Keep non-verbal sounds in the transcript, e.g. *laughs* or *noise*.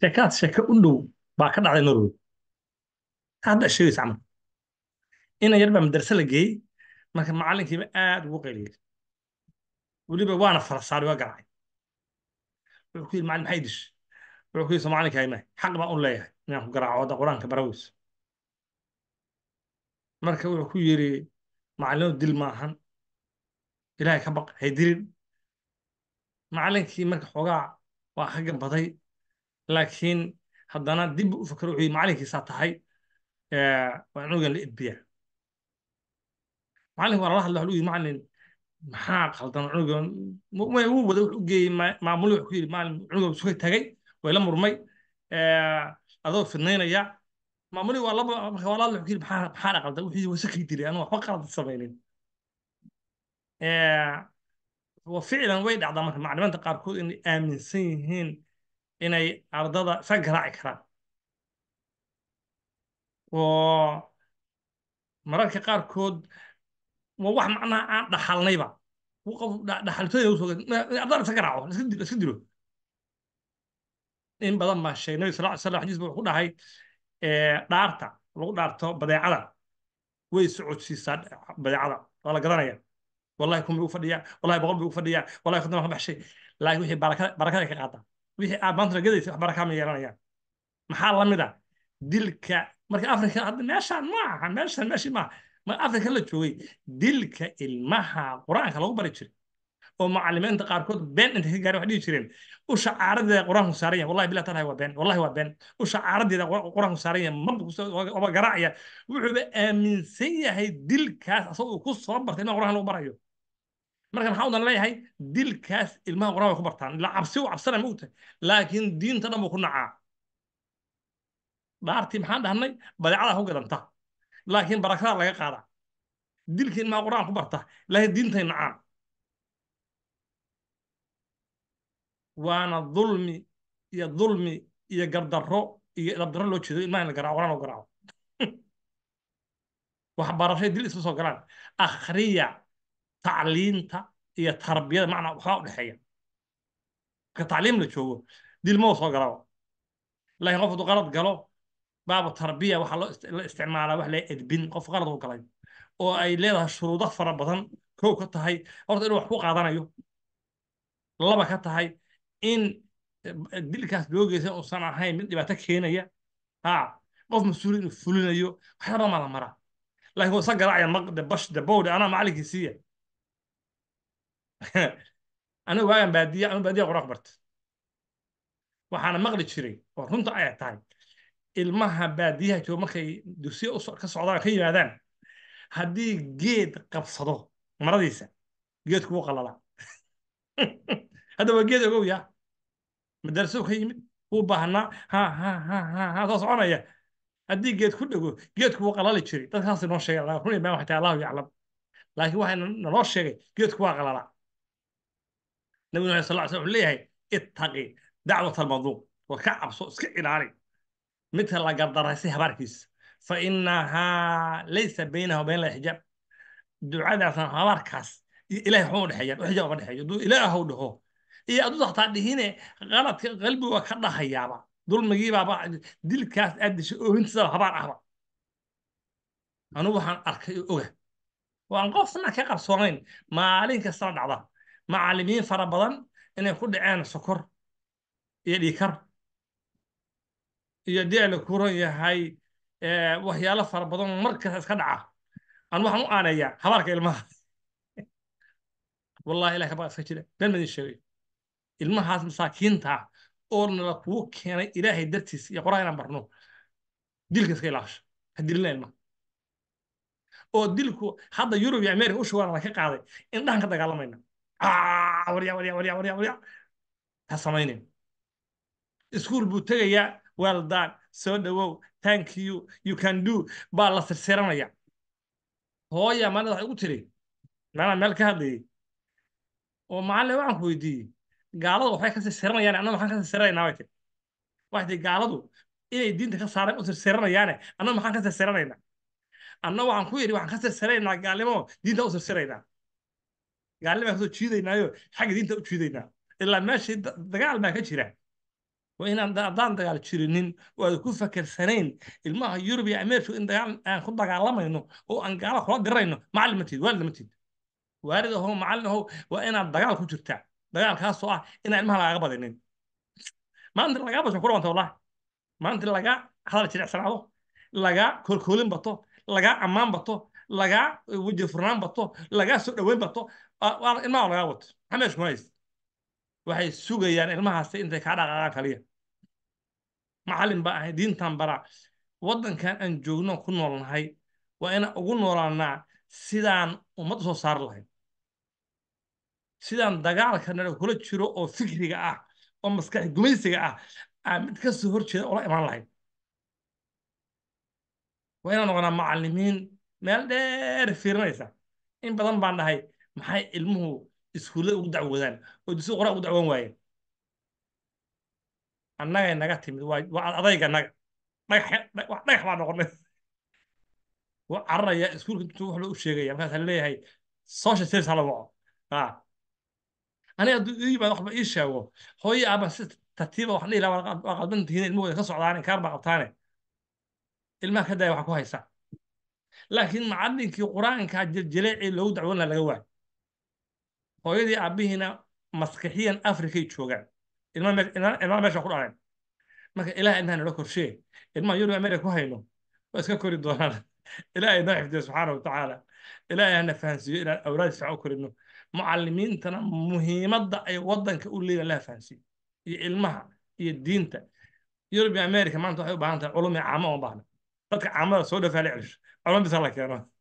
sheekaad sheeke u dhow baa ka dhacday norway hadda sheegaysa camal inan yar baa madarse la geeyey marka macalinkiiba aad ugu qayliyay weliba waana fara waa gacay wuxuu ku yidhi macalin maxay dish wuxuu ku yidhi soomaalinka haymahay xaq baan u leeyahay inaan ku garaaco hadda qur-aanka baraweyso marka wuxuu ku yidhi macalino dil maahan ilaahay ka baq haydirin macalinkii marka xoogaa waa ka gambaday laakiin haddana dib u fakaro wuxuu macalinkiisaa tahay eh, waa cunugan la edbiyaa macallin waa lala hadla wuxuu yidhi macallin maxaa qaldan cunugan wuu wada wuxuu geeyey maamuli wuxuu ku yidhi macallin cunugan isugay tagay way la murmay eh, adoo fidnaynaya maamuli waa laba marka waa la hadla wuxuu yidhi maxaa maxaa qaldan wuxuu yidhi wasakii dilay anu waxba qalad samaynin eh, wa ficlan way dhacdaa marka maclimiinta qaarkood inay aaminsan yihiin inay ardada rag raaci karaan oo mararka qaarkood waa wax macnaha aan dhaxalnayba qof dhaxaltooda uso ardada dilo in badan baan sheegay nabi sal slam xadiis wuxuu ku dhahay dhaarta lagu dhaarto badeecada way socodsiisaa badeecada waa la gadanaya wallahi kun bay u fadhiyaa wallahi boqol bay u fadhiyaa wallahi khadna wax baxshay laakiin wixii barakada ka qaataa wixii aad maanta ragadaysa waxbara kama yeelanayaan maxaa la mid a ah? dilka marka afrika hadda meeshaan ma meeshaan meeshii ma mar afrika la joogay dilka ilmaha qur-aanka lagu bari jiray oo macallimiinta qaarkood been inta ka gaari wax dhihi jireen u shacaaradeeda qur-aanku saaran yahay wallahi billahi taalahi waa been wallahi waa been u shacaaradeeda qur-aanku saaran yahay maba garaacaya wuxuuba aaminsan yahay dilkaas asagoo ku soo bartay ilmaha qur-aanka lagu barayo marka maxaa udan leeyahay dilkaas ilmaha quraan bay ku bartaan ilaa cabsi u cabsana ma ogtahay laakiin diinta dhan buu ku nacaa dhaartii maxaan dhahnay badeecadaa ku gadanta laakiin barakadaa laga qaadaa dilkii ilmaha quraan ku barta laakiin diintay nacaan waana dulmi iyo dulmi iyo gardarro iyo dabdarro loo jeedo ilmaha in la garaaco quraan loo garaaco *laughs* waxbarashay dil isma soo galaan akhriya tacliinta iyo tarbiyada macnaa waxaa udhexeeya marka tacliim la joogo dilmou soo galaba laakiin qof hadduu qalad galo baabu tarbiya waxaa la isticmaalaa wax lee edbin qof qalad u galay oo ay leedahay shuruudo fara badan kow ka tahay horta inuu wax ku qaadanayo laba ka tahay in dilkaas loo geysan uusan ahayn mid dhibaato keenaya ha qof mas-uul inuu fulinayo waxyaabaa maa la maraa laakiin isa garaacaya maqde bash dabowde anaa macalinkiisiiya *laughs* anigu waagan baadiya ama baadiya quraan barta waxaana maqli jiray oo runta ay tahay ilmaha baadiyaha jooga markay dugsiya ka socdaan ka yimaadaan haddii geed qabsado maradiisa geedku wuu qalalaa *laughs* hadda waa geed ogow yaa madarasadu ka yimid wuu baahnaa ha ha ha ha ha soo soconaya haddii geed ku dhego geedku wuu qalali jiray dadkaas noo sheegay run imaa waxay tahay allahu yaclam laakiin waxaa naloo sheegay geedku waa qalalaa nabiguna alay sal sl wuxuu leeyahay ittaqi dacwat almaduum war ka cabso iska ilaali midka la gardaraysay habaarkiis fa inahaa laysa baynaha wa xijaab ducadaasan habaarkaas iyo ilahay waxba udhexeeyaan wax xijaab uma dhexeeyo hadduu ilaahaw dhaho iyo aduu xataa dhihinee qaladka qalbigu waa ka dhahayaaba dulmigiibaaba dilkaas aad dishay oohintiisaba habaar ahba anugu waxaan arkay oo oga waan qofna ka qarsoonayn maalin kastana dhacda macalimiin fara badan inay ku dhaceen sokor iyo dhiikar iyo dee la kuran yahay eh, waxyaalo fara badan markasta iska dhaca aan waxaan u aaneeyaa habaarka ilmaha *laughs* wallahi ilahi habaa iska jira been madin sheegay ilmahaas masaakiinta ah oo nala kugu keenay ilaahay dartiis iyo qoraa inaan barno dilka iska ilaasha ha dilina ilmaha oo dilku hadda yurub iyo america u shugaana la ka qaaday dhahan ka dagaalamayna waryaa waryaa waryaa waryaa waryaa ha samaynin iskuul buu tegayaa well done soo oh, dhowow thank you you can do baa la sirsiranaya hooya maalin waxay ugu tiri maanaa meel ka hadlayay oo macallin waxaan ku weydiiyey gaalada waxbay ka sirsiranayaane annaga maxaan ka sirsiranaynaa way tiri waxay tihi gaaladu inay diinta ka saareen u sirsiranayaane annaga maxaan ka sirsiranaynaa annaga waxaan ku yidhi waxaan ka sirsiranaynaa gaalnimo diinta u sirsiraynaa gaalni baan kasoo jiidaynaayo xagga diinta u jiidaynaa ilaa meeshii dagaal baa ka jira wa inaan haddaan dagaal jirinin oo aad ku fakersanayn ilmaha yurub iyo ameerku in dagaal aan ku dagaalamayno oo aan gaala kula dirayno macallin ma waalid ahow macallin ahow waa inaad dagaal ku jirtaa dagaalkaasoo ah inaan ilmaha lagaaga badinin maanta lagaa bashan ku dhawanta wallahi maanta lagaa hadal jirecsanaado lagaa koolkoolin bato lagaa ammaan bato lagaa wejifurnaan bato lagaa soo dhoweyn bato ilmaha lagaa wato maxamed kumays waxay sugayaan ilmahaasi intay kaa dhaqaaqaan kaliya macallin baa ahay diintan bara waddankan aan joogno ku noolnahay waa inaan ugu noolaanaa sidaan ummad u soo saari lahayd sidaan dagaalka dagaalkana kula jiro oo fikriga ah oo maskaxi gumaysiga ah aan mid kasoo horjeeda ula imaan lahayd waa inaan noqonaa macalimiin meel dheer fiirinaysa in badan baan dhahay maxay ilmuhu iskuullada ugu dacwoodaan oo dusu qoraa ugu dacwoon waayeen annagay naga timid waa adayga naga dhagax baa noqonay wuu cararaya iskuulka intuu wax loo u sheegaya markaas leeyahay social service hala waco ah. aniga hadduu ii yimaado waxba ii sheego hooyo aaba si tartiiba ah wax dhihi lahaa waa qadban tihiin ilmuhooda ka socdaane kaar baa qabtaane ilmaha ka daaya wax ku haysa laakiin macallinkii qur aanka jirjileecii loogu dacwoona laga waayo hooyadii aabihiina maskixiyan afrikay joogaan ilmaha meesha ku dhaleen marka ilaah inaan nala korshee ilmaha yurub america ku hayno waa iska kori doonaan *laughs* ilaahay inoo xifdiyo subxaana watacaala ilaahay hana fahansiiyo inaan awlaad fiican u korino mucallimiintana muhiimadda ay waddanka u leeyihin laha fahansiiyo iyo ilmaha iyo diinta yurub america maanta waxay u baahan tahay culumi caamo uma baahna dadka caamada soo dhafaalay cesho aroon bisaan la keeno